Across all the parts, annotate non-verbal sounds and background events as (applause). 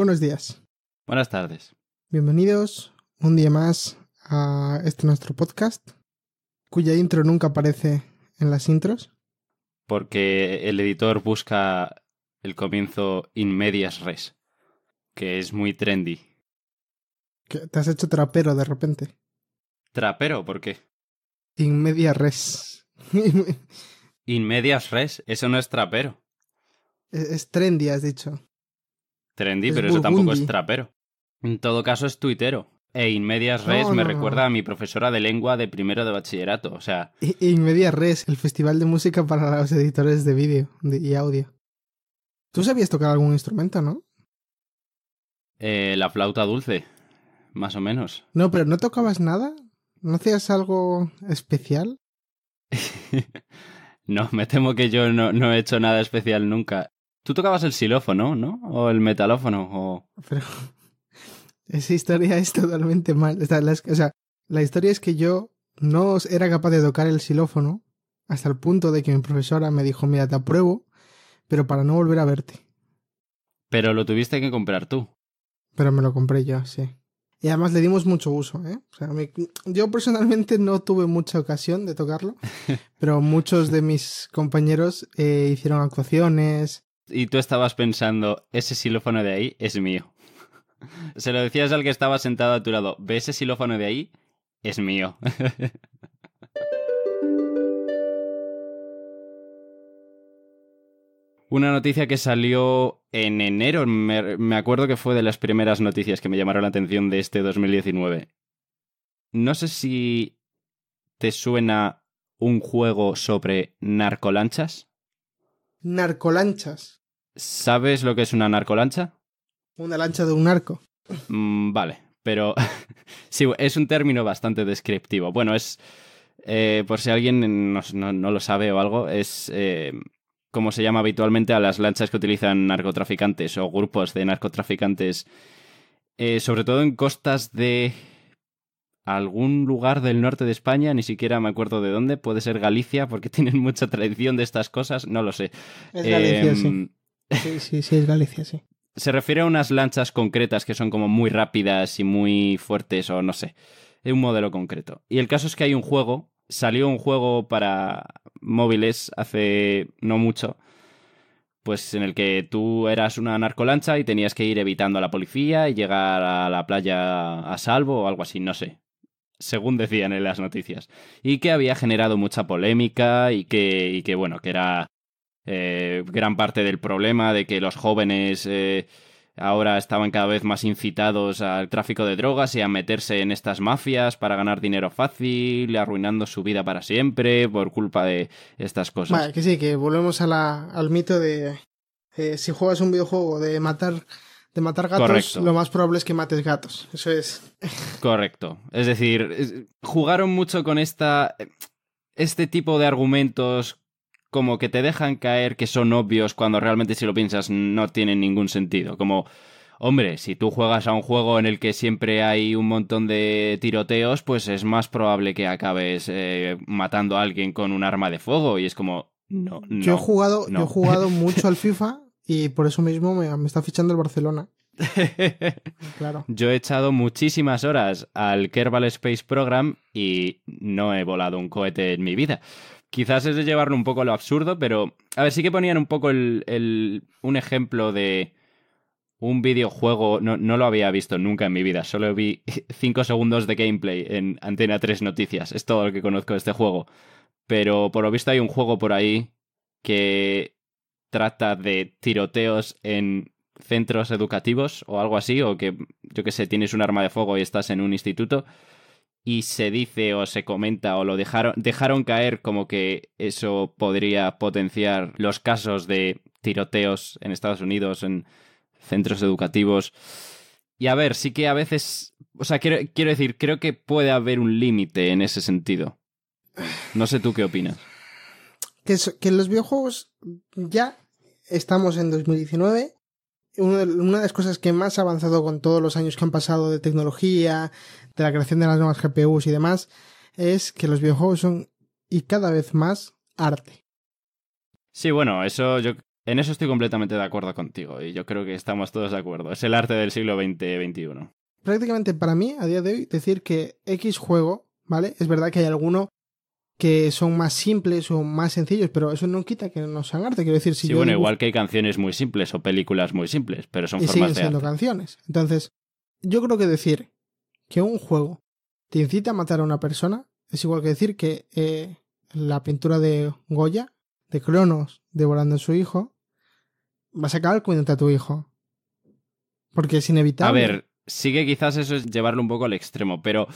Buenos días. Buenas tardes. Bienvenidos un día más a este nuestro podcast, cuya intro nunca aparece en las intros. Porque el editor busca el comienzo in medias res, que es muy trendy. ¿Te has hecho trapero de repente? ¿Trapero? ¿Por qué? In medias res. (laughs) in medias res, eso no es trapero. E-, es trendy, has dicho pero eso tampoco es trapero. En todo caso es tuitero. E Inmedias Res me recuerda a mi profesora de lengua de primero de bachillerato, o sea... E, e Inmedias Res, el festival de música para los editores de vídeo y audio. Tú sabías tocar algún instrumento, ¿no? Eh, la flauta dulce, más o menos. No, pero ¿no tocabas nada? ¿No hacías algo especial? (laughs) no, me temo que yo no he hecho nada especial nunca. Tú tocabas el xilófono, ¿no? O el metalófono. O... Pero (laughs) esa historia es totalmente mal. O sea, la historia es que yo no era capaz de tocar el xilófono hasta el punto de que mi profesora me dijo, mira, te apruebo, pero para no volver a verte. Pero lo tuviste que comprar tú. Pero me lo compré yo, sí. Y además le dimos mucho uso, ¿eh? O sea, yo personalmente no tuve mucha ocasión de tocarlo, (laughs) pero muchos de mis compañeros eh, hicieron actuaciones, y tú estabas pensando, ese xilófono de ahí es mío. (laughs) Se lo decías al que estaba sentado a tu lado, ve ese xilófono de ahí, es mío. (laughs) Una noticia que salió en enero, me acuerdo que fue de las primeras noticias que me llamaron la atención de este 2019. No sé si te suena un juego sobre narcolanchas. Narcolanchas. ¿Sabes lo que es una narcolancha? Una lancha de un narco. Mm, vale, pero (laughs) sí, es un término bastante descriptivo. Bueno, es, eh, por si alguien no, lo sabe o algo, es eh, como se llama habitualmente a las lanchas que utilizan narcotraficantes o grupos de narcotraficantes, eh, sobre todo en costas de algún lugar del norte de España, ni siquiera me acuerdo de dónde, puede ser Galicia, porque (laughs) tienen mucha tradición de estas cosas, no lo sé. Es Galicia, em, sí. Sí, sí, sí, es Galicia, sí. Se refiere a unas lanchas concretas que son como muy rápidas y muy fuertes o no sé. Es un modelo concreto. Y el caso es que hay un juego, salió un juego para móviles hace no mucho, pues en el que tú eras una narcolancha y tenías que ir evitando a la policía y llegar a la playa a salvo o algo así, no sé. Según decían en las noticias. Y que había generado mucha polémica y que, y que bueno, que era eh, gran parte del problema de que los jóvenes eh, ahora estaban cada vez más incitados al tráfico de drogas y a meterse en estas mafias para ganar dinero fácil, arruinando su vida para siempre por culpa de estas cosas. Vale, que sí, que volvemos al mito de eh, si juegas un videojuego de matar de matar gatos, lo más probable es que mates gatos. Eso es. (laughs) Correcto. Es decir, jugaron mucho con esta este tipo de argumentos como que te dejan caer que son obvios cuando realmente si lo piensas no tienen ningún sentido. Como, hombre, si tú juegas a un juego en el que siempre hay un montón de tiroteos, pues es más probable que acabes eh, matando a alguien con un arma de fuego y es como... No, yo he jugado, yo he jugado (laughs) mucho al FIFA y por eso mismo me, está fichando el Barcelona. (laughs) claro. Yo he echado muchísimas horas al Kerbal Space Program y no he volado un cohete en mi vida quizás es de llevarlo un poco a lo absurdo, pero a ver, sí que ponían un poco el, el un ejemplo de un videojuego, no, no, lo había visto nunca en mi vida, solo vi 5 segundos de gameplay en Antena 3 Noticias, es todo lo que conozco de este juego. Pero por lo visto hay un juego por ahí que trata de tiroteos en centros educativos o algo así, o que yo que sé, tienes un arma de fuego y estás en un instituto y se dice o se comenta o lo dejaron, caer como que eso podría potenciar los casos de tiroteos en Estados Unidos, en centros educativos. Y a ver, sí que a veces, o sea, quiero, decir, creo que puede haber un límite en ese sentido. No sé tú qué opinas. (sighs) Que, en los videojuegos ya estamos en 2019 una de las cosas que más ha avanzado con todos los años que han pasado de tecnología, de la creación de las nuevas GPUs y demás, es que los videojuegos son, y cada vez más, arte. Sí, bueno, eso yo en eso estoy completamente de acuerdo contigo y yo creo que estamos todos de acuerdo. Es el arte del siglo XX-XXI. Prácticamente para mí, a día de hoy, decir que X juego, ¿vale? Es verdad que hay alguno que son más simples o más sencillos, pero eso no quita que no sean arte. Quiero decir, si sí, bueno, igual que hay canciones muy simples o películas muy simples, pero son y formas siguen siendo canciones. Entonces, yo creo que decir que un juego te incita a matar a una persona es igual que decir que eh, la pintura de Goya, de Cronos devorando a su hijo, va a sacar cuidando a tu hijo. Porque es inevitable. A ver, sí que quizás eso es llevarlo un poco al extremo, pero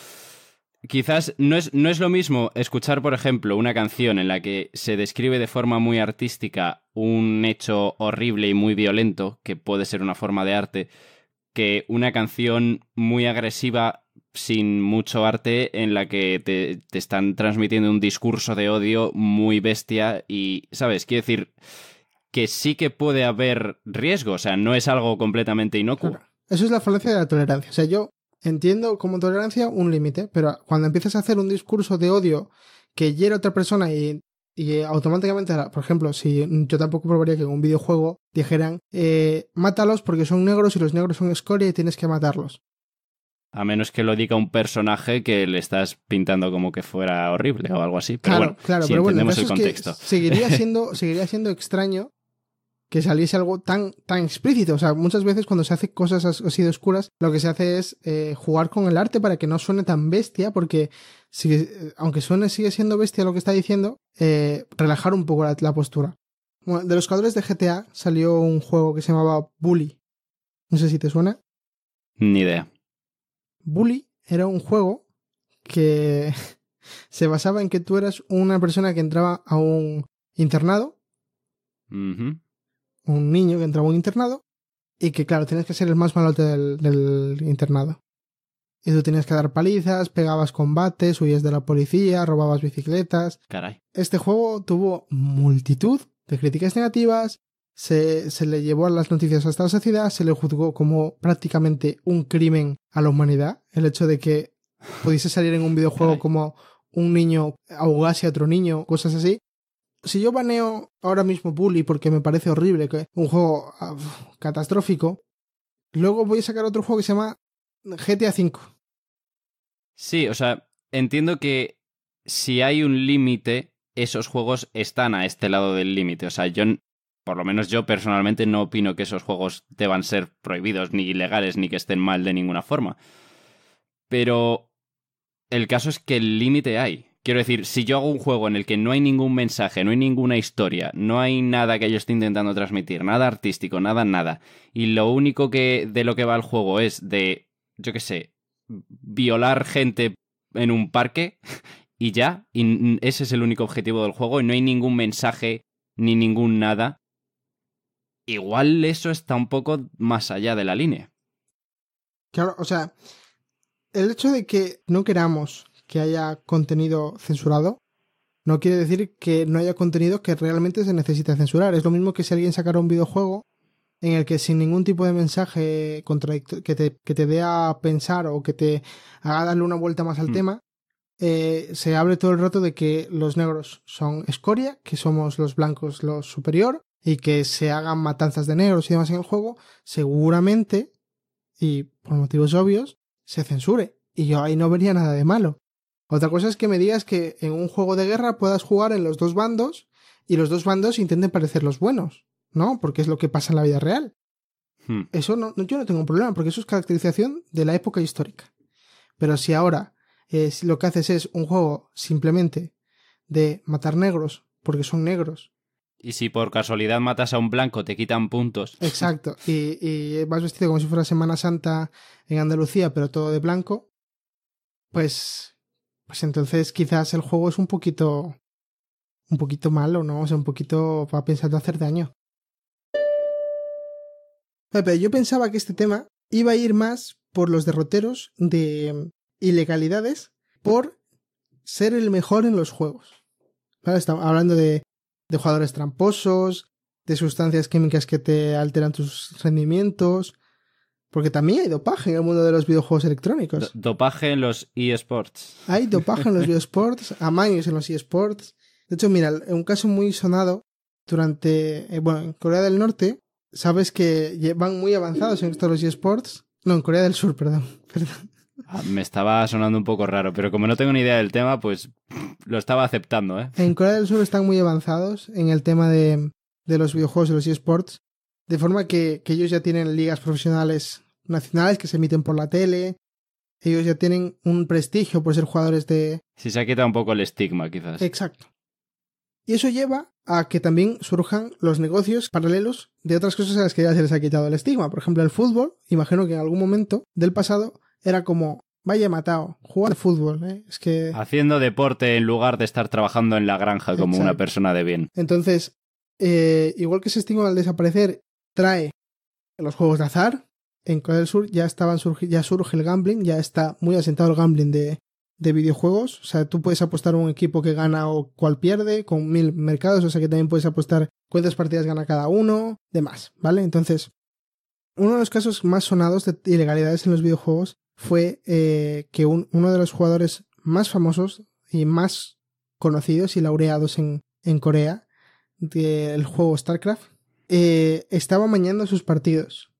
quizás no es, no es lo mismo escuchar, por ejemplo, una canción en la que se describe de forma muy artística un hecho horrible y muy violento, que puede ser una forma de arte, que una canción muy agresiva sin mucho arte en la que te, están transmitiendo un discurso de odio muy bestia y, ¿sabes? Quiero decir que sí que puede haber riesgo, o sea, no es algo completamente inocuo. Eso es la falencia de la tolerancia. O sea, yo Entiendo como tolerancia un límite, pero cuando empiezas a hacer un discurso de odio que hiera a otra persona y, y automáticamente, por ejemplo, si yo tampoco probaría que en un videojuego dijeran, eh, mátalos porque son negros y los negros son escoria y tienes que matarlos. A menos que lo diga un personaje que le estás pintando como que fuera horrible o algo así. Pero claro, bueno, si el contexto. seguiría, (laughs) siendo, seguiría siendo extraño que saliese algo tan, tan explícito. O sea, muchas veces cuando se hace cosas así de oscuras, lo que se hace es eh, jugar con el arte para que no suene tan bestia, porque eh, aunque suene, sigue siendo bestia lo que está diciendo, eh, relajar un poco la, postura. Bueno, de los cuadros de GTA salió un juego que se llamaba Bully. No sé si te suena. Ni idea. Bully era un juego que (laughs) se basaba en que tú eras una persona que entraba a un internado un niño que entraba a un internado y que, claro, tienes que ser el más malote del, internado. Y tú tenías que dar palizas, pegabas combates, huías de la policía, robabas bicicletas. Caray. Este juego tuvo multitud de críticas negativas, se, se, le llevó a las noticias hasta la sociedad, se le juzgó como prácticamente un crimen a la humanidad. El hecho de que pudiese salir en un videojuego como un niño ahogase a otro niño, cosas así, si yo baneo ahora mismo Bully porque me parece horrible, que un juego ah, catastrófico, luego voy a sacar otro juego que se llama GTA V. Sí, o sea, entiendo que si hay un límite, esos juegos están a este lado del límite. O sea, yo, por lo menos yo personalmente no opino que esos juegos deban ser prohibidos, ni ilegales, ni que estén mal de ninguna forma. Pero el caso es que el límite hay. Quiero decir, si yo hago un juego en el que no hay ningún mensaje, no hay ninguna historia, no hay nada que yo esté intentando transmitir, nada artístico, nada, nada, y lo único que de lo que va el juego es de, yo qué sé, violar gente en un parque (laughs) y ya, y ese es el único objetivo del juego y no hay ningún mensaje ni ningún nada, igual eso está un poco más allá de la línea. Claro, o sea, el hecho de que no queramos que haya contenido censurado, no quiere decir que no haya contenido que realmente se necesite censurar. Es lo mismo que si alguien sacara un videojuego en el que sin ningún tipo de mensaje que te, que dé a pensar o que te haga darle una vuelta más al hmm. tema, eh, se abre todo el rato de que los negros son escoria, que somos los blancos los superior y que se hagan matanzas de negros y demás en el juego, seguramente, y por motivos obvios, se censure. Y yo ahí no vería nada de malo. Otra cosa es que me digas que en un juego de guerra puedas jugar en los dos bandos y los dos bandos intenten parecer los buenos, ¿no? Porque es lo que pasa en la vida real. Hmm. Eso no, yo no tengo un problema, porque eso es caracterización de la época histórica. Pero si ahora lo que haces es un juego simplemente de matar negros porque son negros. Y si por casualidad matas a un blanco, te quitan puntos. (laughs) Exacto. Y, y vas vestido como si fuera Semana Santa en Andalucía, pero todo de blanco. Pues pues entonces quizás el juego es un poquito un poquito malo, ¿no? O sea, un poquito va pensando hacer daño. Pero yo pensaba que este tema iba a ir más por los derroteros de em, ilegalidades por ser el mejor en los juegos. ¿Vale? Estamos hablando de, de jugadores tramposos, de sustancias químicas que te alteran tus rendimientos, porque también hay dopaje en el mundo de los videojuegos electrónicos. dopaje en los eSports. Hay dopaje en los eSports, (laughs) amaños en los eSports. De hecho, mira, un caso muy sonado durante, eh, bueno, en Corea del Norte, sabes que van muy avanzados en estos los eSports. No, en Corea del Sur, perdón. (laughs) Ah, me estaba sonando un poco raro, pero como no tengo ni idea del tema, pues (laughs) lo estaba aceptando, ¿eh? En Corea del Sur están muy avanzados en el tema de, los videojuegos y los eSports, de forma que ellos ya tienen ligas profesionales nacionales que se emiten por la tele. Ellos ya tienen un prestigio por ser jugadores de... Si se ha quitado un poco el estigma, quizás. Exacto. Y eso lleva a que también surjan los negocios paralelos de otras cosas a las que ya se les ha quitado el estigma. Por ejemplo, el fútbol, imagino que en algún momento del pasado era como, vaya matado, jugar al fútbol, ¿eh? es que... Haciendo deporte en lugar de estar trabajando en la granja como una persona de bien. Entonces, eh, igual que ese estigma al desaparecer trae los juegos de azar, en Corea del Sur ya estaban ya surge el gambling, ya está muy asentado el gambling de, videojuegos. O sea, tú puedes apostar un equipo que gana o cual pierde con mil mercados. O sea, que también puedes apostar cuántas partidas gana cada uno, demás, ¿vale? Entonces, uno de los casos más sonados de ilegalidades en los videojuegos fue eh, que un, uno de los jugadores más famosos y más conocidos y laureados en, en Corea del juego StarCraft eh, estaba mañando sus partidos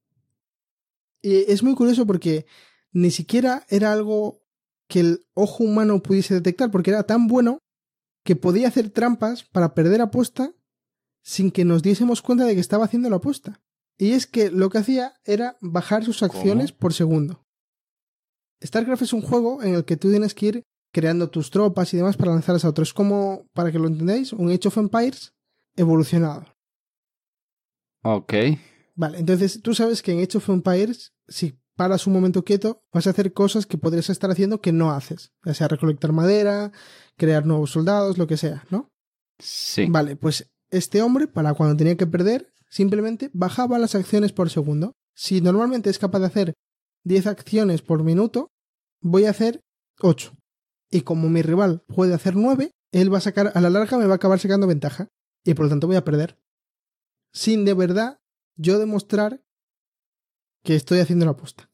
y es muy curioso porque ni siquiera era algo que el ojo humano pudiese detectar, porque era tan bueno que podía hacer trampas para perder apuesta sin que nos diésemos cuenta de que estaba haciendo la apuesta. Y es que lo que hacía era bajar sus acciones por segundo. StarCraft es un juego en el que tú tienes que ir creando tus tropas y demás para lanzarlas a otros. Como, para que lo entendáis, un Age of Empires evolucionado. Ok. Vale, entonces tú sabes que en Age of Empires si paras un momento quieto, vas a hacer cosas que podrías estar haciendo que no haces, ya sea recolectar madera, crear nuevos soldados, lo que sea, ¿no? Sí. Vale, pues este hombre, para cuando tenía que perder, simplemente bajaba las acciones por segundo. Si normalmente es capaz de hacer 10 acciones por minuto, voy a hacer 8. Y como mi rival puede hacer 9, él va a sacar, a la larga me va a acabar sacando ventaja. Y por lo tanto voy a perder. Sin de verdad yo demostrar que estoy haciendo la apuesta.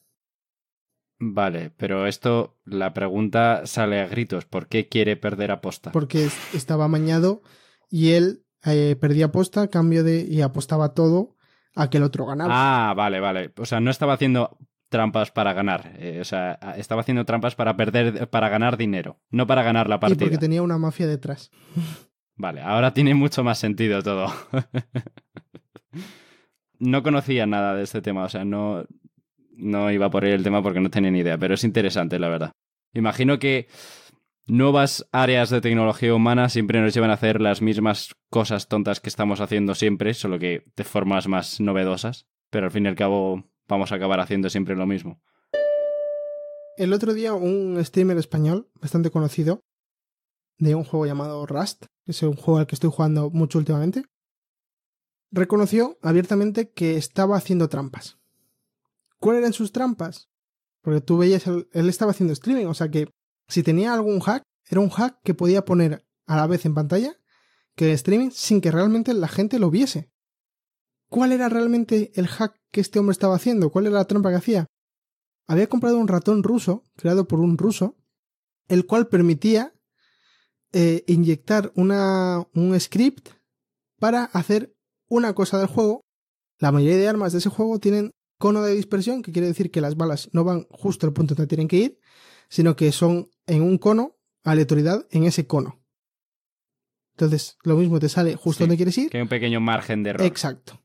Vale, pero esto, la pregunta sale a gritos. ¿Por qué quiere perder aposta? Porque estaba amañado y él eh, perdía aposta cambio de. y apostaba todo a que el otro ganaba. Ah, vale, vale. O sea, no estaba haciendo trampas para ganar. Eh, o sea, estaba haciendo trampas para perder, para ganar dinero, no para ganar la partida. Y porque tenía una mafia detrás. Vale, ahora tiene mucho más sentido todo. (laughs) no conocía nada de este tema, o sea, no, no iba por ahí el tema porque no tenía ni idea, pero es interesante, la verdad. Imagino que nuevas áreas de tecnología humana siempre nos llevan a hacer las mismas cosas tontas que estamos haciendo siempre, solo que de formas más novedosas, pero al fin y al cabo vamos a acabar haciendo siempre lo mismo. El otro día un streamer español bastante conocido de un juego llamado Rust, que es un juego al que estoy jugando mucho últimamente, reconoció abiertamente que estaba haciendo trampas. ¿Cuáles eran sus trampas? Porque tú veías, él estaba haciendo streaming, o sea que si tenía algún hack, era un hack que podía poner a la vez en pantalla que el streaming sin que realmente la gente lo viese. ¿Cuál era realmente el hack que este hombre estaba haciendo? ¿Cuál era la trampa que hacía? Había comprado un ratón ruso, creado por un ruso, el cual permitía eh, inyectar una, un script para hacer una cosa del juego, la mayoría de armas de ese juego tienen cono de dispersión, que quiere decir que las balas no van justo al punto donde tienen que ir, sino que son en un cono, aleatoriedad en ese cono. Entonces, lo mismo te sale justo donde quieres ir. Que hay un pequeño margen de error. Exacto.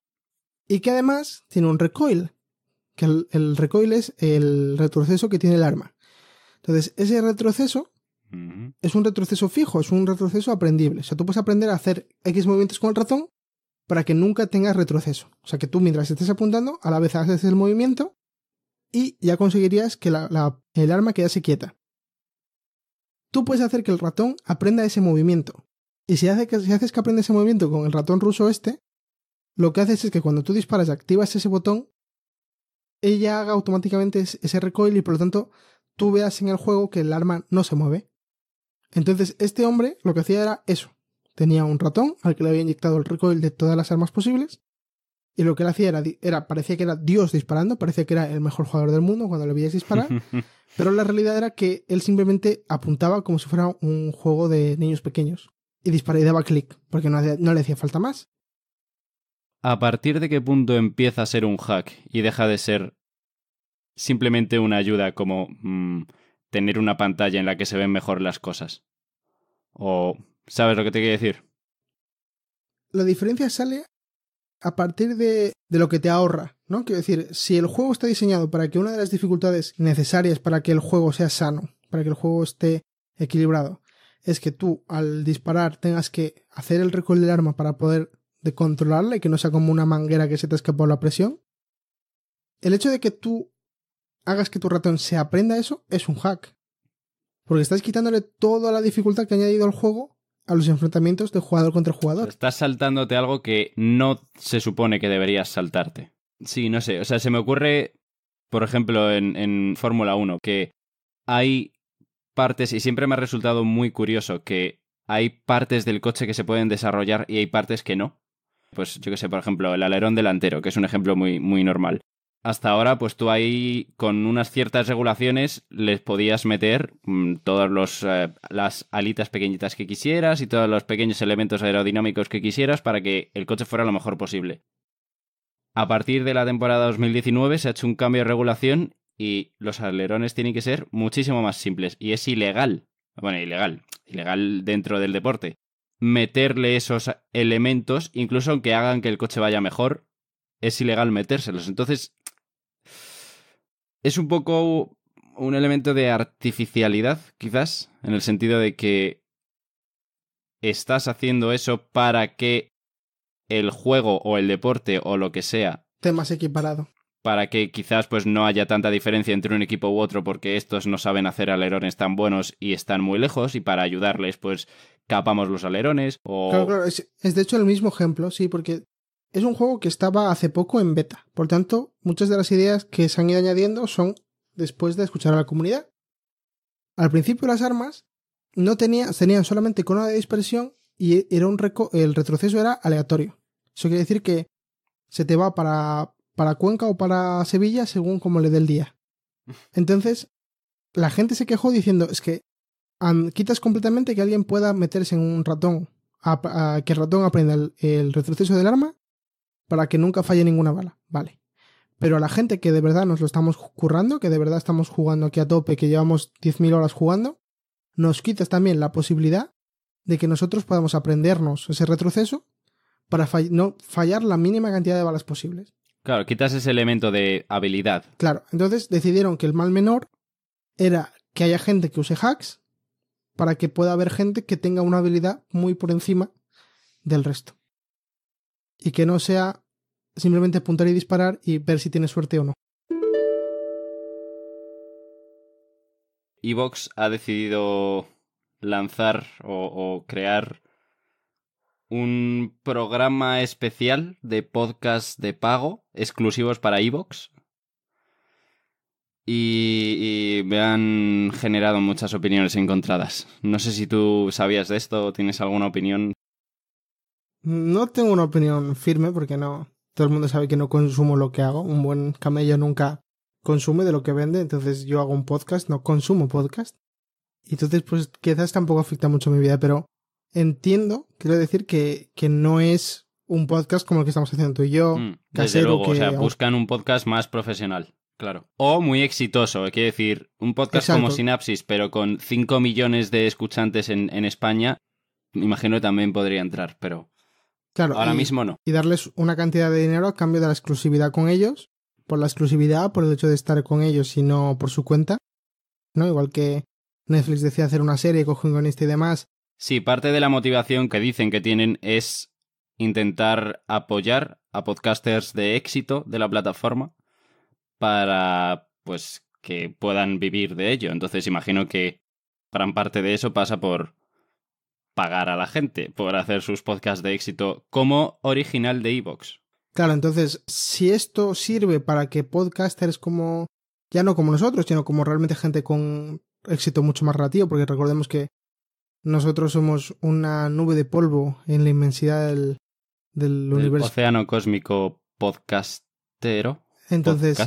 Y que además tiene un recoil. Que el, recoil es el retroceso que tiene el arma. Entonces, ese retroceso es un retroceso fijo, es un retroceso aprendible. O sea, tú puedes aprender a hacer X movimientos con el ratón para que nunca tengas retroceso. O sea que tú mientras estés apuntando, a la vez haces el movimiento y ya conseguirías que el arma quedase quieta. Tú puedes hacer que el ratón aprenda ese movimiento. Y si, si haces que aprenda ese movimiento con el ratón ruso este, lo que haces es que cuando tú disparas y activas ese botón, ella haga automáticamente ese recoil y por lo tanto tú veas en el juego que el arma no se mueve. Entonces este hombre lo que hacía era eso, Tenía un ratón al que le había inyectado el recoil de todas las armas posibles. Y lo que él hacía era, parecía que era Dios disparando, parecía que era el mejor jugador del mundo cuando le veías disparar. (laughs) pero la realidad era que él simplemente apuntaba como si fuera un juego de niños pequeños. Y disparaba y daba clic, porque no, no le hacía falta más. ¿A partir de qué punto empieza a ser un hack y deja de ser simplemente una ayuda como mm, tener una pantalla en la que se ven mejor las cosas? O ¿Sabes lo que te quiero decir? La diferencia sale a partir de, de, lo que te ahorra, ¿no? Quiero decir, si el juego está diseñado para que una de las dificultades necesarias para que el juego sea sano, para que el juego esté equilibrado, es que tú al disparar tengas que hacer el recoil del arma para poder controlarla y que no sea como una manguera que se te escapado la presión. El hecho de que tú hagas que tu ratón se aprenda eso es un hack. Porque estás quitándole toda la dificultad que ha añadido al juego a los enfrentamientos de jugador contra jugador. Estás saltándote algo que no se supone que deberías saltarte. Sí, no sé. O sea, se me ocurre, por ejemplo, en, en Fórmula 1, que hay partes, y siempre me ha resultado muy curioso, que hay partes del coche que se pueden desarrollar y hay partes que no. Pues yo qué sé, por ejemplo, el alerón delantero, que es un ejemplo muy, muy normal hasta ahora, pues tú ahí con unas ciertas regulaciones les podías meter mm, todas eh, las alitas pequeñitas que quisieras y todos los pequeños elementos aerodinámicos que quisieras para que el coche fuera lo mejor posible. A partir de la temporada 2019 se ha hecho un cambio de regulación y los alerones tienen que ser muchísimo más simples y es ilegal, bueno, ilegal, ilegal dentro del deporte, meterle esos elementos, incluso aunque hagan que el coche vaya mejor, es ilegal metérselos. Entonces, es un poco un elemento de artificialidad, quizás, en el sentido de que estás haciendo eso para que el juego o el deporte o lo que sea... Esté más equiparado. Para que quizás pues no haya tanta diferencia entre un equipo u otro porque estos no saben hacer alerones tan buenos y están muy lejos y para ayudarles pues capamos los alerones o... Claro, es de hecho el mismo ejemplo, sí, porque es un juego que estaba hace poco en beta. Por tanto, muchas de las ideas que se han ido añadiendo son después de escuchar a la comunidad. Al principio las armas no tenían solamente cono de dispersión y era un el retroceso era aleatorio. Eso quiere decir que se te va para, para Cuenca o para Sevilla según como le dé el día. (laughs) Entonces, la gente se quejó diciendo, es que quitas completamente que alguien pueda meterse en un ratón, a, que el ratón aprenda el retroceso del arma para que nunca falle ninguna bala, vale. Pero a la gente que de verdad nos lo estamos currando, que de verdad estamos jugando aquí a tope, que llevamos 10.000 horas jugando, nos quitas también la posibilidad de que nosotros podamos aprendernos ese retroceso para no fallar la mínima cantidad de balas posibles. Claro, quitas ese elemento de habilidad. Claro, entonces decidieron que el mal menor era que haya gente que use hacks para que pueda haber gente que tenga una habilidad muy por encima del resto y que no sea simplemente apuntar y disparar y ver si tienes suerte o no. Evox ha decidido lanzar o, crear un programa especial de podcast de pago exclusivos para Evox. y, me han generado muchas opiniones encontradas. No sé si tú sabías de esto o tienes alguna opinión no tengo una opinión firme porque no. Todo el mundo sabe que no consumo lo que hago. Un buen camello nunca consume de lo que vende. Entonces yo hago un podcast, no consumo podcast. Y entonces, pues quizás tampoco afecta mucho mi vida, pero entiendo, quiero decir que, que no es un podcast como el que estamos haciendo tú y yo. Mm, desde luego, o sea, buscan un podcast más profesional. Claro. O muy exitoso, quiero decir, un podcast como Sinapsis, pero con 5 millones de escuchantes en, en España, imagino que también podría entrar, pero... Claro. Ahora mismo no. Y darles una cantidad de dinero a cambio de la exclusividad con ellos, por la exclusividad, por el hecho de estar con ellos y no por su cuenta. ¿No? Igual que Netflix decía hacer una serie, coge un guionista y demás. Sí, parte de la motivación que dicen que tienen es intentar apoyar a podcasters de éxito de la plataforma para pues que puedan vivir de ello. Entonces imagino que gran parte de eso pasa por pagar a la gente por hacer sus podcasts de éxito como original de Evox. Claro, entonces, si esto sirve para que podcasters como, ya no como nosotros, sino como realmente gente con éxito mucho más relativo, porque recordemos que nosotros somos una nube de polvo en la inmensidad del, del, universo. Océano cósmico podcastero. Entonces,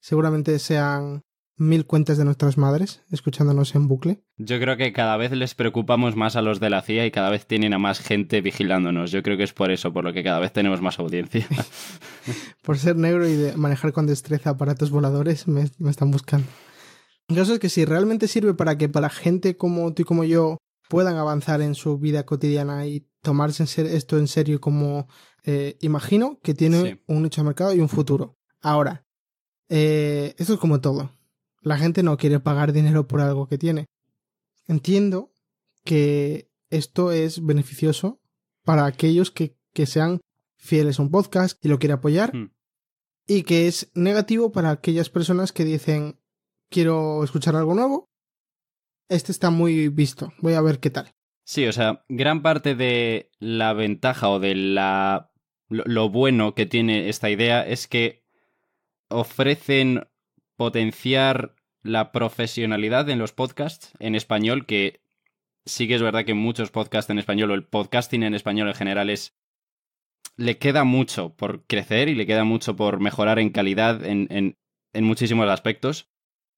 seguramente sean mil cuentas de nuestras madres escuchándonos en bucle. Yo creo que cada vez les preocupamos más a los de la CIA y cada vez tienen a más gente vigilándonos. Yo creo que es por eso, por lo que cada vez tenemos más audiencia. (laughs) por ser negro y manejar con destreza aparatos voladores, me, están buscando. el caso es que si realmente sirve para que para gente como tú y como yo puedan avanzar en su vida cotidiana y tomarse esto en serio como eh, imagino que tiene un nicho de mercado y un futuro. Ahora, eh, esto es como todo. La gente no quiere pagar dinero por algo que tiene. Entiendo que esto es beneficioso para aquellos que, sean fieles a un podcast y lo quiere apoyar. Hmm. Y que es negativo para aquellas personas que dicen, quiero escuchar algo nuevo. Este está muy visto. Voy a ver qué tal. Sí, o sea, gran parte de la ventaja o de la lo bueno que tiene esta idea es que ofrecen potenciar la profesionalidad en los podcasts en español, que sí que es verdad que muchos podcasts en español o el podcasting en español en general es le queda mucho por crecer y le queda mucho por mejorar en calidad en, en, en muchísimos aspectos.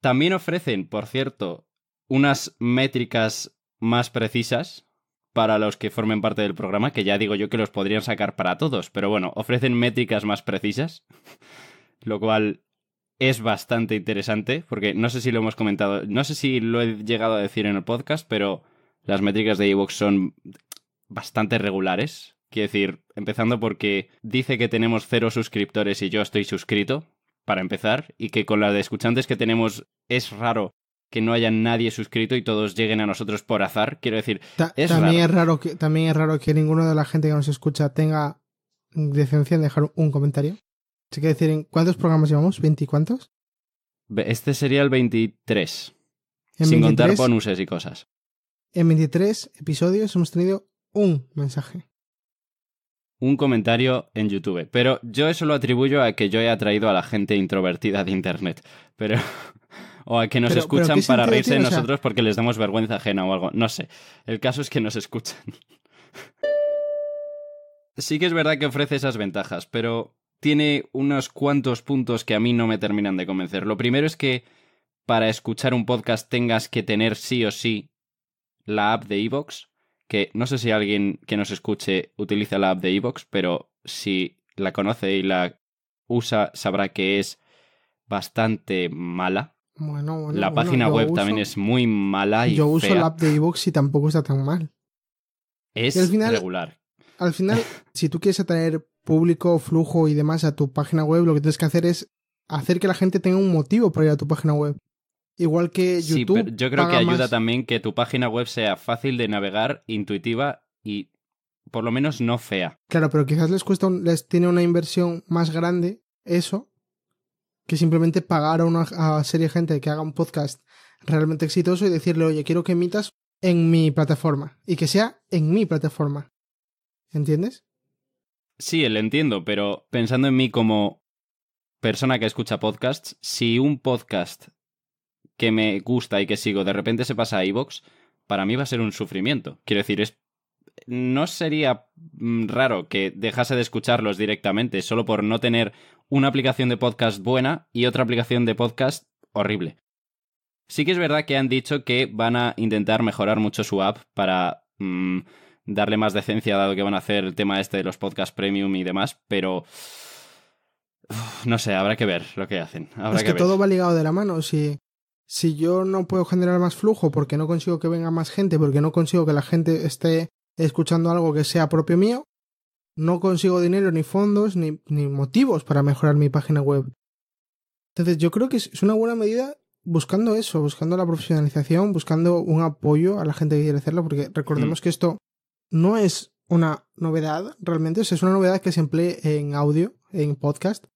También ofrecen, por cierto, unas métricas más precisas para los que formen parte del programa, que ya digo yo que los podrían sacar para todos, pero bueno, ofrecen métricas más precisas, (laughs) lo cual es bastante interesante, porque no sé si lo hemos comentado, no sé si lo he llegado a decir en el podcast, pero las métricas de Evox son bastante regulares. Quiero decir, empezando porque dice que tenemos cero suscriptores y yo estoy suscrito, para empezar, y que con la de escuchantes que tenemos es raro que no haya nadie suscrito y todos lleguen a nosotros por azar. Quiero decir, también, Es raro que, también es raro que ninguno de la gente que nos escucha tenga decencia en dejar un comentario. ¿Se quiere decir, ¿en cuántos programas llevamos? ¿20 cuántos? Este sería el 23. sin contar bonuses y cosas. En 23 episodios hemos tenido un mensaje. Un comentario en YouTube. Pero yo eso lo atribuyo a que yo he atraído a la gente introvertida de Internet. Pero... (laughs) o a que nos escuchan para reírse de nosotros porque les damos vergüenza ajena o algo. No sé. El caso es que nos escuchan. (laughs) sí que es verdad que ofrece esas ventajas, pero tiene unos cuantos puntos que a mí no me terminan de convencer. Lo primero es que para escuchar un podcast tengas que tener sí o sí la app de Evox, que no sé si alguien que nos escuche utiliza la app de Evox, pero si la conoce y la usa sabrá que es bastante mala. Bueno, la página web también es muy mala y Yo uso la app de Evox y tampoco está tan mal. Es regular. Al final, (laughs) si tú quieres atraer público, flujo y demás a tu página web, lo que tienes que hacer es hacer que la gente tenga un motivo para ir a tu página web. Igual que YouTube. yo creo que ayuda también que tu página web sea fácil de navegar, intuitiva y por lo menos no fea. Claro, pero quizás les cuesta, les tiene una inversión más grande eso que simplemente pagar a una serie de gente que haga un podcast realmente exitoso y decirle, oye, quiero que emitas en mi plataforma y que sea en mi plataforma. ¿Entiendes? Sí, lo entiendo, pero pensando en mí como persona que escucha podcasts, si un podcast que me gusta y que sigo de repente se pasa a iVoox, para mí va a ser un sufrimiento. Quiero decir, es no sería mm, raro que dejase de escucharlos directamente solo por no tener una aplicación de podcast buena y otra aplicación de podcast horrible. Sí que es verdad que han dicho que van a intentar mejorar mucho su app para mm, darle más decencia, dado que van a hacer el tema este de los podcasts premium y demás, pero. no sé, habrá que ver lo que hacen. Habrá es que, todo va ligado de la mano. Si, si yo no puedo generar más flujo porque no consigo que venga más gente, porque no consigo que la gente esté escuchando algo que sea propio mío, no consigo dinero, ni fondos, ni, ni motivos para mejorar mi página web. Entonces, yo creo que es una buena medida buscando eso, buscando la profesionalización, buscando un apoyo a la gente que quiere hacerlo, porque recordemos mm. que esto no es una novedad realmente, es una novedad que se emplee en audio, en podcast,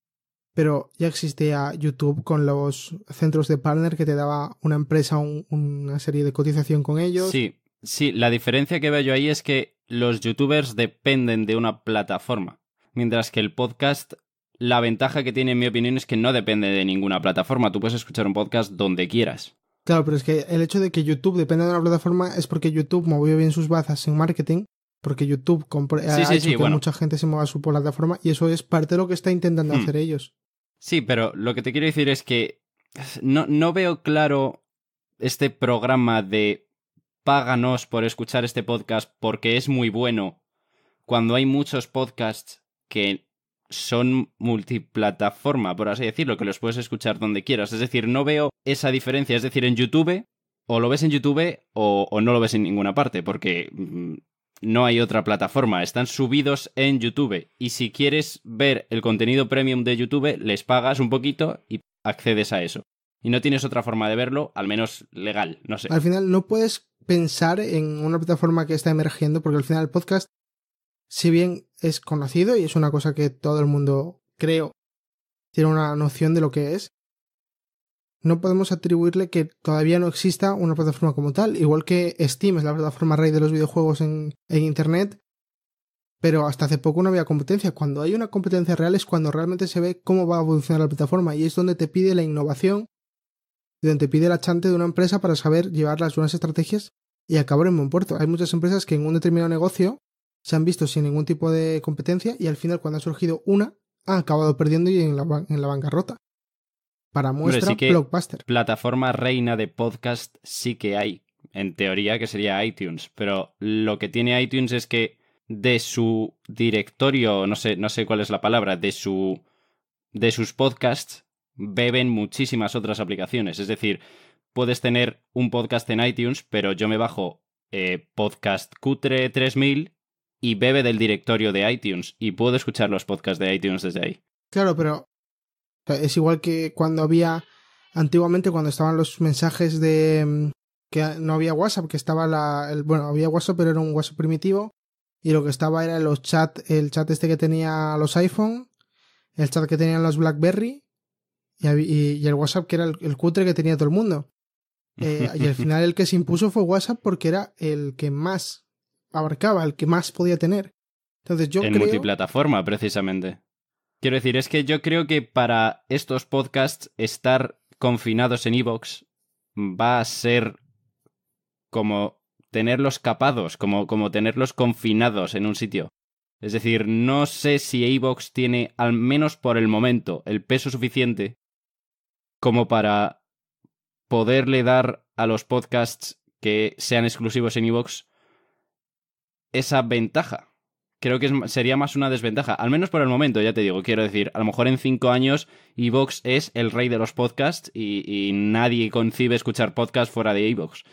pero ya existía YouTube con los centros de partner que te daba una empresa una serie de cotización con ellos. Sí, sí, la diferencia que veo yo ahí es que los youtubers dependen de una plataforma, mientras que el podcast, la ventaja que tiene en mi opinión es que no depende de ninguna plataforma, tú puedes escuchar un podcast donde quieras. Claro, pero es que el hecho de que YouTube dependa de una plataforma es porque YouTube movió bien sus bazas en marketing, porque YouTube compra ha hecho que mucha gente se mueva a su plataforma y eso es parte de lo que está intentando hmm. hacer ellos. Sí, pero lo que te quiero decir es que no, no veo claro este programa de páganos por escuchar este podcast porque es muy bueno cuando hay muchos podcasts que son multiplataforma, por así decirlo, que los puedes escuchar donde quieras. Es decir, no veo esa diferencia. Es decir, en YouTube, o lo ves en YouTube o, no lo ves en ninguna parte, porque mm, no hay otra plataforma. Están subidos en YouTube. Y si quieres ver el contenido premium de YouTube, les pagas un poquito y accedes a eso. Y no tienes otra forma de verlo, al menos legal, no sé. Al final no puedes pensar en una plataforma que está emergiendo, porque al final el podcast si bien es conocido y es una cosa que todo el mundo, creo, tiene una noción de lo que es, no podemos atribuirle que todavía no exista una plataforma como tal, igual que Steam es la plataforma rey de los videojuegos en, en, Internet, pero hasta hace poco no había competencia. Cuando hay una competencia real es cuando realmente se ve cómo va a evolucionar la plataforma y es donde te pide la innovación, donde te pide la chante de una empresa para saber llevar las buenas estrategias y acabar en buen puerto. Hay muchas empresas que en un determinado negocio se han visto sin ningún tipo de competencia y al final cuando ha surgido una ha acabado perdiendo y en la, en la bancarrota. Para muestra, Blockbuster. Plataforma reina de podcast sí que hay, en teoría que sería iTunes, pero lo que tiene iTunes es que de su directorio, no sé, no sé cuál es la palabra, de su de sus podcasts beben muchísimas otras aplicaciones, es decir, puedes tener un podcast en iTunes, pero yo me bajo eh, Podcast Cutre 3000 y bebe del directorio de iTunes y puedo escuchar los podcasts de iTunes desde ahí. Claro, pero es igual que cuando había antiguamente cuando estaban los mensajes de mm, que no había WhatsApp, que estaba la bueno, había WhatsApp, pero era un WhatsApp primitivo y lo que estaba era los chat, el chat este que tenía los iPhone, el chat que tenían los BlackBerry y, el WhatsApp que era el, cutre que tenía todo el mundo. Eh, y al (laughs) final el que se impuso fue WhatsApp porque era el que más abarcaba, el que más podía tener. Entonces yo en multiplataforma, precisamente. Quiero decir, es que yo creo que para estos podcasts estar confinados en Evox va a ser como tenerlos capados, como, como tenerlos confinados en un sitio. Es decir, no sé si Evox tiene, al menos por el momento, el peso suficiente como para poderle dar a los podcasts que sean exclusivos en Evox esa ventaja. Creo que sería más una desventaja, al menos por el momento, ya te digo, quiero decir, a lo mejor en cinco años Evox es el rey de los podcasts y, nadie concibe escuchar podcasts fuera de Evox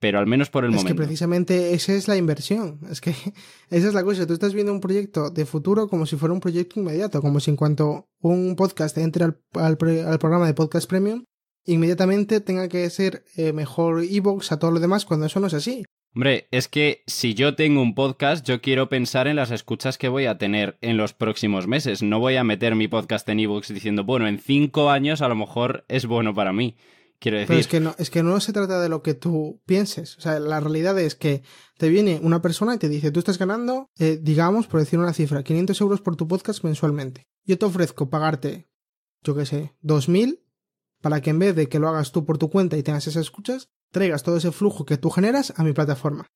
pero al menos por el momento. Es que precisamente esa es la inversión. Es que (laughs) esa es la cosa. Tú estás viendo un proyecto de futuro como si fuera un proyecto inmediato, como si en cuanto un podcast entre al, programa de Podcast Premium, inmediatamente tenga que ser eh, mejor Evox a todo lo demás, cuando eso no es así. Hombre, es que si yo tengo un podcast, yo quiero pensar en las escuchas que voy a tener en los próximos meses. No voy a meter mi podcast en ebooks diciendo, bueno, en cinco años a lo mejor es bueno para mí. Quiero decir. es que no, es que no se trata de lo que tú pienses. O sea, la realidad es que te viene una persona y te dice, tú estás ganando, eh, digamos, por decir una cifra, 500 euros por tu podcast mensualmente. Yo te ofrezco pagarte, yo qué sé, 2000 para que en vez de que lo hagas tú por tu cuenta y tengas esas escuchas, traigas todo ese flujo que tú generas a mi plataforma.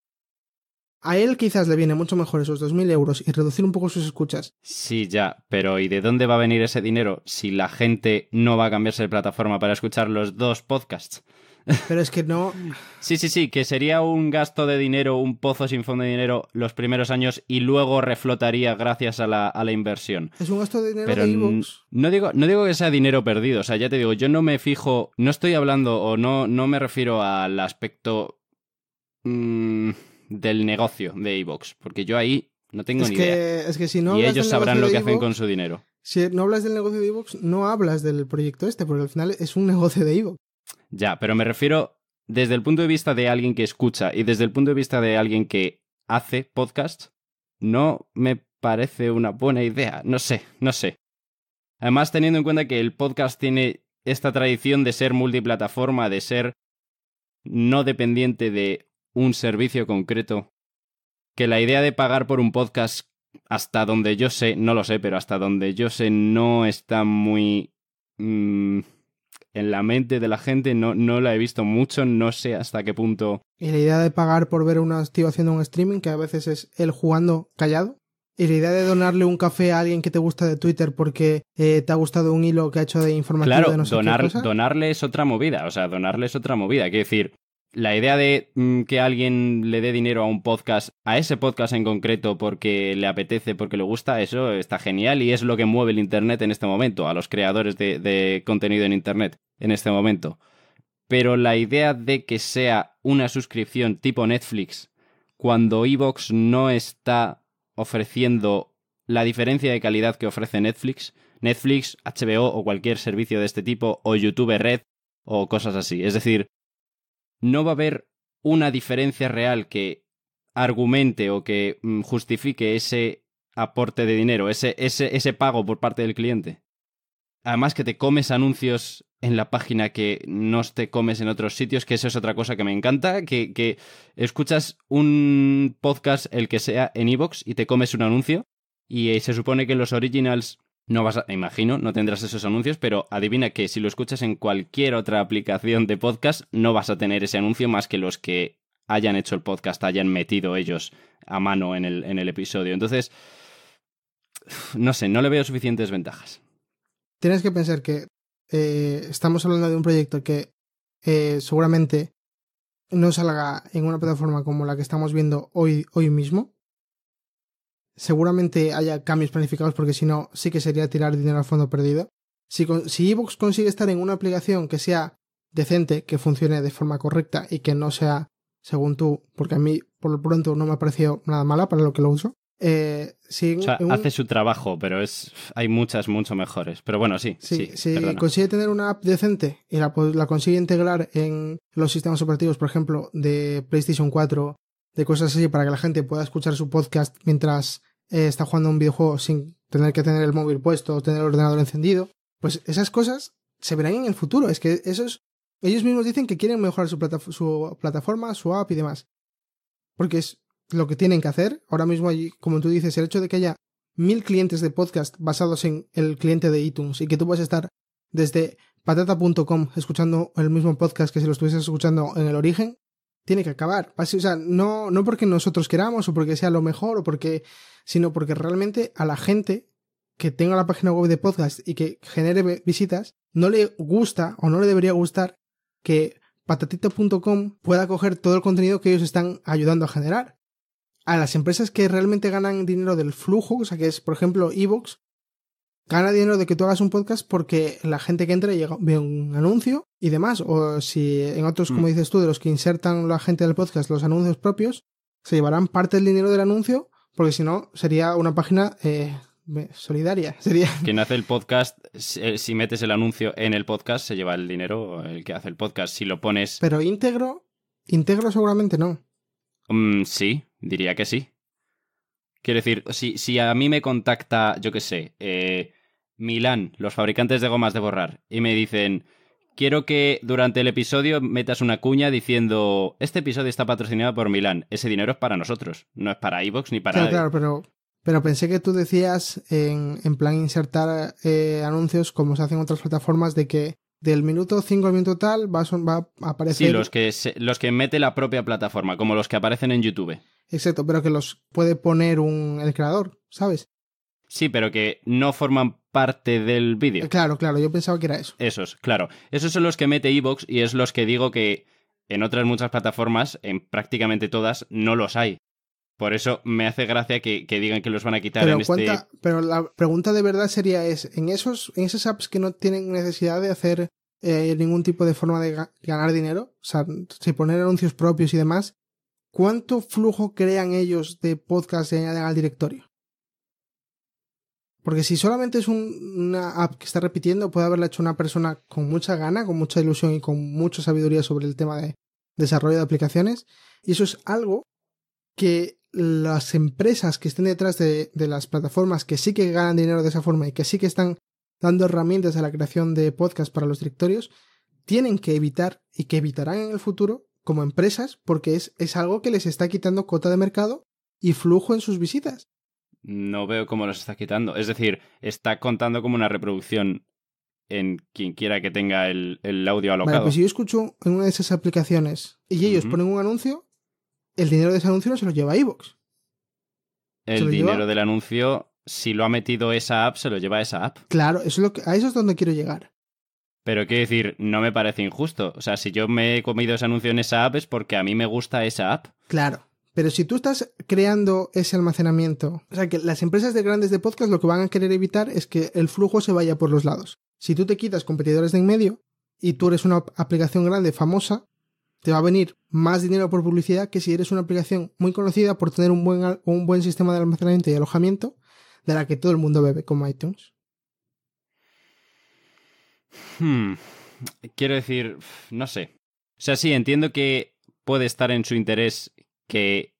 A él quizás le viene mucho mejor esos 2.000 euros y reducir un poco sus escuchas. Sí, ya, pero ¿y de dónde va a venir ese dinero si la gente no va a cambiarse de plataforma para escuchar los dos podcasts? Pero es que no. Sí, sí, sí, que sería un gasto de dinero, un pozo sin fondo de dinero los primeros años y luego reflotaría gracias a la, inversión. Es un gasto de dinero de no digo, que sea dinero perdido, o sea, ya te digo, yo no me fijo, no estoy hablando o no, no me refiero al aspecto mm, del negocio de Evox, porque yo ahí no tengo ni idea. Es que si no y ellos sabrán lo que hacen con su dinero. Si no hablas del negocio de Evox, no hablas del proyecto este, porque al final es un negocio de Evox. Ya, pero me refiero desde el punto de vista de alguien que escucha y desde el punto de vista de alguien que hace podcast, no me parece una buena idea. No sé, no sé. Además, teniendo en cuenta que el podcast tiene esta tradición de ser multiplataforma, de ser no dependiente de un servicio concreto, que la idea de pagar por un podcast, hasta donde yo sé, no lo sé, pero hasta donde yo sé, no está muy... Mm, en la mente de la gente, no, no la he visto mucho, no sé hasta qué punto. Y la idea de pagar por ver una un de haciendo un streaming, que a veces es el jugando callado. Y la idea de donarle un café a alguien que te gusta de Twitter porque eh, te ha gustado un hilo que ha hecho de información claro, de donarle es otra movida, o sea, donarle es otra movida. qué decir, la idea de mm, que alguien le dé dinero a un podcast, a ese podcast en concreto, porque le apetece, porque le gusta, eso está genial y es lo que mueve el Internet en este momento, a los creadores de, contenido en Internet en este momento. Pero la idea de que sea una suscripción tipo Netflix, cuando Evox no está ofreciendo la diferencia de calidad que ofrece Netflix, Netflix, HBO o cualquier servicio de este tipo, o YouTube Red, o cosas así. Es decir, no va a haber una diferencia real que argumente o que mm, justifique ese aporte de dinero, ese, pago por parte del cliente. Además que te comes anuncios en la página que no te comes en otros sitios, que eso es otra cosa que me encanta, que, que escuchas un podcast, el que sea, en Evox y te comes un anuncio y eh, se supone que los originals no vas a, imagino, no tendrás esos anuncios, pero adivina que si lo escuchas en cualquier otra aplicación de podcast, no vas a tener ese anuncio más que los que hayan hecho el podcast, hayan metido ellos a mano en el, episodio. Entonces, no sé, no le veo suficientes ventajas. Tienes que pensar que eh, estamos hablando de un proyecto que eh, seguramente no salga en una plataforma como la que estamos viendo hoy, hoy mismo, seguramente haya cambios planificados porque si no, sí que sería tirar dinero al fondo perdido. Si, si Evox consigue estar en una aplicación que sea decente, que funcione de forma correcta y que no sea, según tú, porque a mí por lo pronto no me ha parecido nada mala para lo que lo uso. Eh, hace su trabajo, pero es hay muchas mucho mejores. Pero bueno, sí. sí, sí si consigue tener una app decente y la, pues, la consigue integrar en los sistemas operativos, por ejemplo, de PlayStation 4, de cosas así para que la gente pueda escuchar su podcast mientras eh, está jugando un videojuego sin tener que tener el móvil puesto o tener el ordenador encendido. Pues esas cosas se verán en el futuro. Es que esos, ellos mismos dicen que quieren mejorar su, su plataforma, su app y demás. Porque es lo que tienen que hacer. Ahora mismo, como tú dices, el hecho de que haya mil clientes de podcast basados en el cliente de iTunes y que tú puedas estar desde patata.com escuchando el mismo podcast que si lo estuvieses escuchando en el origen, tiene que acabar. o sea, no, no porque nosotros queramos o porque sea lo mejor o porque, sino porque realmente a la gente que tenga la página web de podcast y que genere visitas, no le gusta o no le debería gustar que patatito.com pueda coger todo el contenido que ellos están ayudando a generar. A las empresas que realmente ganan dinero del flujo, o sea, que es, por ejemplo, Evox, gana dinero de que tú hagas un podcast porque la gente que entra llega, ve un anuncio y demás. O si en otros, como mm. dices tú, de los que insertan la gente del podcast los anuncios propios, se llevarán parte del dinero del anuncio porque si no sería una página eh, solidaria. (laughs) Sería... Quien hace el podcast, eh, si metes el anuncio en el podcast, se lleva el dinero el que hace el podcast. Si lo pones... Pero íntegro, íntegro seguramente no. Mm, sí, diría que sí. Quiero decir, si, si, a mí me contacta, yo qué sé, eh, Milán, los fabricantes de gomas de borrar, y me dicen, quiero que durante el episodio metas una cuña diciendo, este episodio está patrocinado por Milán, ese dinero es para nosotros, no es para iVox ni para... Claro, claro, pero, pero pensé que tú decías en, plan insertar eh, anuncios como se hacen otras plataformas de que del minuto 5 al minuto tal va a, aparecer... Sí, los que, los que mete la propia plataforma, como los que aparecen en YouTube. Exacto, pero que los puede poner un, el creador, ¿sabes? Sí, pero que no forman parte del vídeo. Claro, claro, yo pensaba que era eso. Esos, claro. Esos son los que mete Evox y es los que digo que en otras muchas plataformas, en prácticamente todas, no los hay. Por eso me hace gracia que, digan que los van a quitar en este... Pero la pregunta de verdad sería es, en esos, en esas apps que no tienen necesidad de hacer eh, ningún tipo de forma de ganar dinero, o sea, si poner anuncios propios y demás, ¿cuánto flujo crean ellos de podcast que añaden al directorio? Porque si solamente es una app que está repitiendo, puede haberla hecho una persona con mucha gana, con mucha ilusión y con mucha sabiduría sobre el tema de desarrollo de aplicaciones. Y eso es algo que las empresas que estén detrás de, las plataformas que sí que ganan dinero de esa forma y que sí que están dando herramientas a la creación de podcasts para los directorios, tienen que evitar y que evitarán en el futuro como empresas porque es, es algo que les está quitando cuota de mercado y flujo en sus visitas no veo cómo los está quitando. Es decir, está contando como una reproducción en quien quiera que tenga el, el audio alocado. Vale, pues si yo escucho en una de esas aplicaciones y ellos ponen un anuncio, el dinero de ese anuncio no se lo lleva iVoox. el dinero del anuncio, si lo ha metido esa app, se lo lleva a esa app. Claro, eso es lo que... a eso es donde quiero llegar. Pero quiero decir, no me parece injusto. O sea, si yo me he comido ese anuncio en esa app es porque a mí me gusta esa app. Claro. Pero si tú estás creando ese almacenamiento, o sea que las empresas de grandes de podcast lo que van a querer evitar es que el flujo se vaya por los lados. Si tú te quitas competidores de en medio y tú eres una aplicación grande, famosa, te va a venir más dinero por publicidad que si eres una aplicación muy conocida por tener un buen, buen sistema de almacenamiento y alojamiento de la que todo el mundo bebe como iTunes. Hmm. Quiero decir, no sé. O sea, sí, entiendo que puede estar en su interés que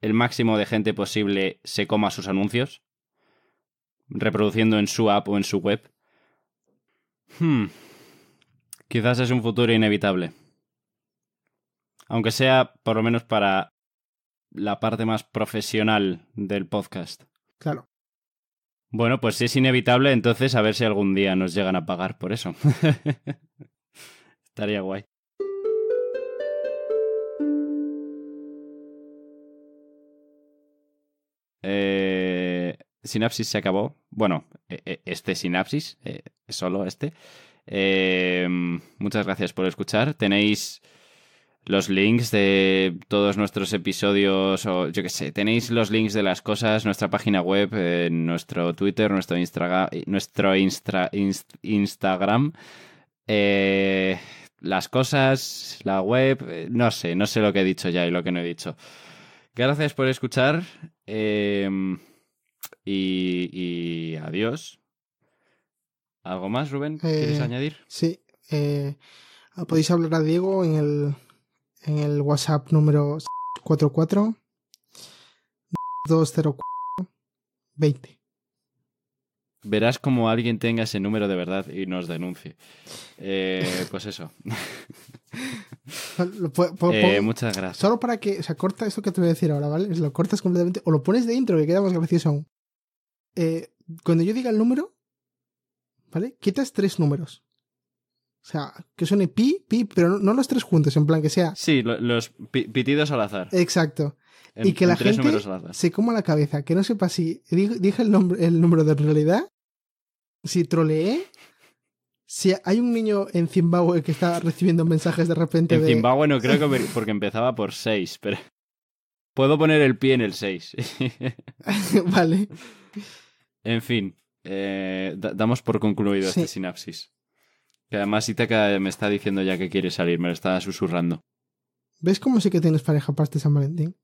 el máximo de gente posible se coma sus anuncios, reproduciendo en su app o en su web. Hmm. Quizás es un futuro inevitable. Aunque sea por lo menos para la parte más profesional del podcast. Claro. Bueno, pues si es inevitable, entonces a ver si algún día nos llegan a pagar por eso. (laughs) Estaría guay. Eh, sinapsis se acabó. Bueno, e, e, este Sinapsis, eh, solo este. Em, muchas gracias por escuchar. Tenéis los links de todos nuestros episodios o yo qué sé, tenéis los links de las cosas, nuestra página web, eh, nuestro Twitter, nuestro, nuestro Instagram, las cosas, la web, no sé, no sé lo que he dicho ya y lo que no he dicho. Gracias por escuchar Em, y, adiós. ¿Algo más, Rubén? ¿Quieres eh, añadir? Sí. Eh, ah, podéis hablar a Diego en el, en el WhatsApp número 44 204 Verás como alguien tenga ese número de verdad y nos denuncie. Eh, pues eso. (laughs) Eh, muchas gracias. Solo para que, o sea, corta esto que te voy a decir ahora, ¿vale? Lo cortas completamente o lo pones de intro, que queda más gracioso aún. Eh, cuando yo diga el número, ¿vale? Quitas tres números. O sea, que suene pi, pi, pero no, los tres juntos, en plan que sea. Sí, los pitidos al azar. Exacto. y que la gente se coma la cabeza, que no sepa si dije el, nombre, el número de realidad, si troleé si hay un niño en Zimbabue que está recibiendo mensajes de repente. En de... Zimbabue no creo que porque empezaba por 6, pero. (laughs) Puedo poner el pie en el 6. (laughs) vale. En fin, eh, damos por concluido esta sinapsis. Que además Itaca me está diciendo ya que quiere salir, me lo está susurrando. ¿Ves cómo sí que tienes pareja para este San Valentín?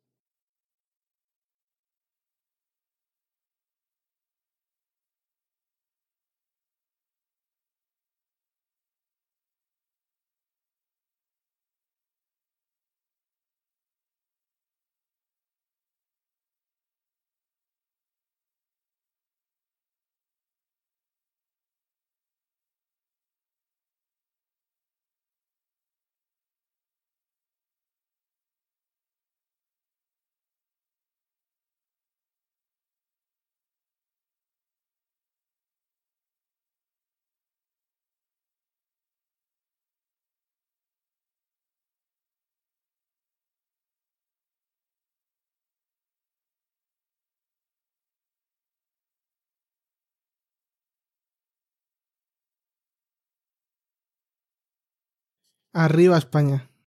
Arriba España.